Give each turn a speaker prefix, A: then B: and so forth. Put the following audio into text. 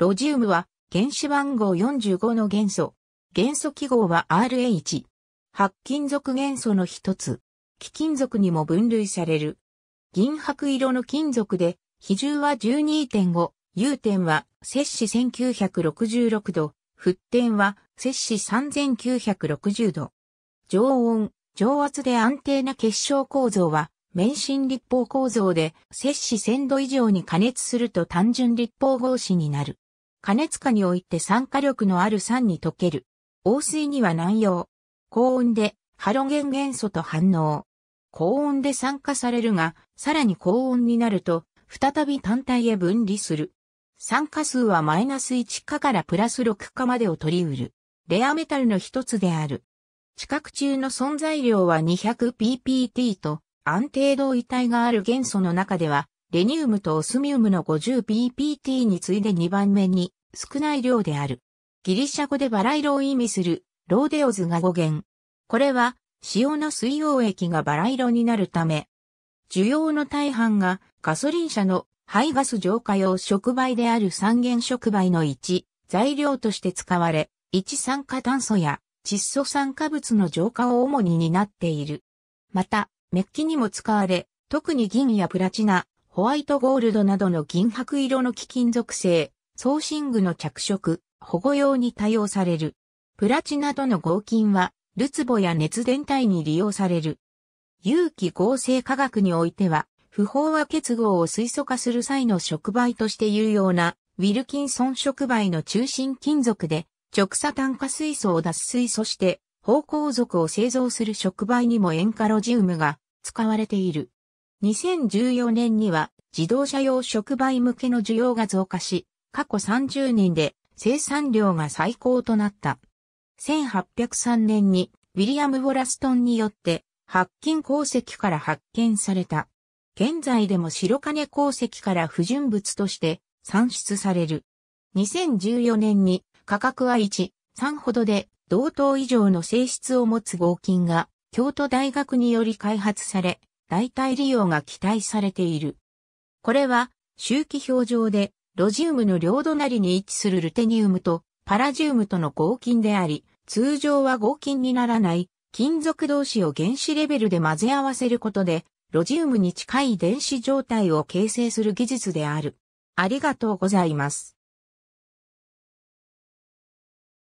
A: ロジウムは原子番号45の元素。元素記号は RH。白金属元素の一つ。貴金属にも分類される。銀白色の金属で、比重は12.5、融点は摂氏1966度、沸点は摂氏3960度。常温、常圧で安定な結晶構造は、免震立方構造で摂氏1000度以上に加熱すると単純立方合子になる。加熱下において酸化力のある酸に溶ける。黄水には難洋。高温でハロゲン元素と反応。高温で酸化されるが、さらに高温になると、再び単体へ分離する。酸化数はマイナス1化からプラス6化までを取り得る。レアメタルの一つである。地殻中の存在量は 200ppt と安定同位体がある元素の中ではレニウムとオスミウムの 50ppt に次いで2番目に少ない量である。ギリシャ語でバラ色を意味するローデオズが語源。これは塩の水溶液がバラ色になるため、需要の大半がガソリン車の排ガス浄化用触媒である三元触媒の1、材料として使われ、一酸化炭素や窒素酸化物の浄化を主に担っている。また、メッキにも使われ、特に銀やプラチナ、ホワイトゴールドなどの銀白色の貴金属製、装身具の着色、保護用に多用される。プラチナとの合金は、ルツボや熱伝体に利用される。有機合成化学においては、不飽和結合を水素化する際の触媒として有用な、ウィルキンソン触媒の中心金属で、直鎖炭化水素を脱水そして、方向属を製造する触媒にも塩化ロジウムが使われている。2014年には自動車用触媒向けの需要が増加し、過去30年で生産量が最高となった。1803年にウィリアム・ウォラストンによって白金鉱石から発見された。現在でも白金鉱石から不純物として産出される。2014年に価格は1、3ほどで同等以上の性質を持つ合金が京都大学により開発され、代替利用が期待されている。これは、周期表上で、ロジウムの両隣に位置するルテニウムとパラジウムとの合金であり、通常は合金にならない金属同士を原子レベルで混ぜ合わせることで、ロジウムに近い電子状態を形成する技術である。ありがとうございます。